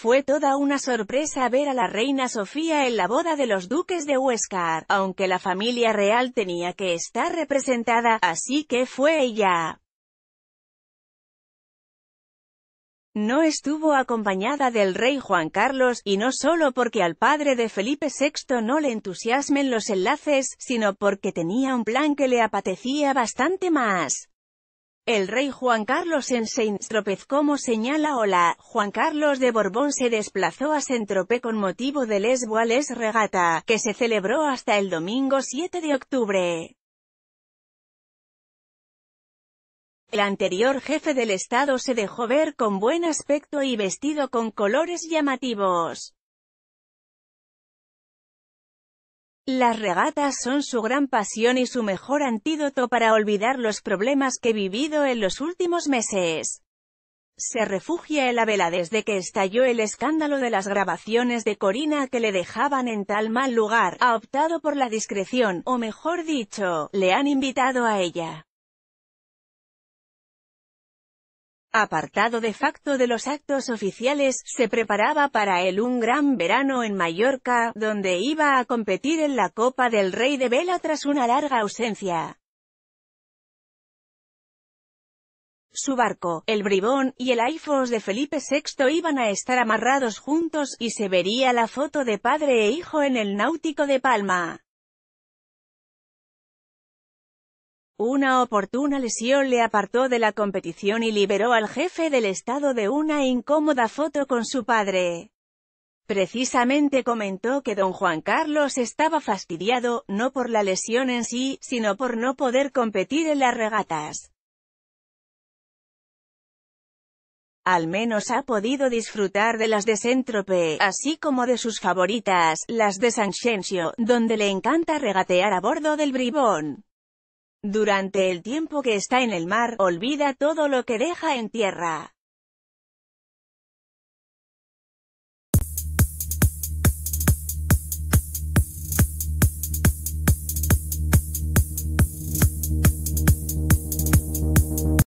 Fue toda una sorpresa ver a la reina Sofía en la boda de los duques de Huescar, aunque la familia real tenía que estar representada, así que fue ella. No estuvo acompañada del rey Juan Carlos, y no solo porque al padre de Felipe VI no le entusiasmen los enlaces, sino porque tenía un plan que le apetecía bastante más. El rey Juan Carlos en Saint-Tropez como señala hola, Juan Carlos de Borbón se desplazó a Saint-Tropez con motivo de Les Regata, que se celebró hasta el domingo 7 de octubre. El anterior jefe del Estado se dejó ver con buen aspecto y vestido con colores llamativos. Las regatas son su gran pasión y su mejor antídoto para olvidar los problemas que he vivido en los últimos meses. Se refugia en la vela desde que estalló el escándalo de las grabaciones de Corina que le dejaban en tal mal lugar, ha optado por la discreción, o mejor dicho, le han invitado a ella. apartado de facto de los actos oficiales, se preparaba para él un gran verano en Mallorca, donde iba a competir en la Copa del Rey de Vela tras una larga ausencia. Su barco, el Bribón, y el Aifos de Felipe VI iban a estar amarrados juntos, y se vería la foto de padre e hijo en el Náutico de Palma. Una oportuna lesión le apartó de la competición y liberó al jefe del estado de una incómoda foto con su padre. Precisamente comentó que don Juan Carlos estaba fastidiado, no por la lesión en sí, sino por no poder competir en las regatas. Al menos ha podido disfrutar de las de Centrope, así como de sus favoritas, las de Sanxencio, donde le encanta regatear a bordo del bribón. Durante el tiempo que está en el mar, olvida todo lo que deja en tierra.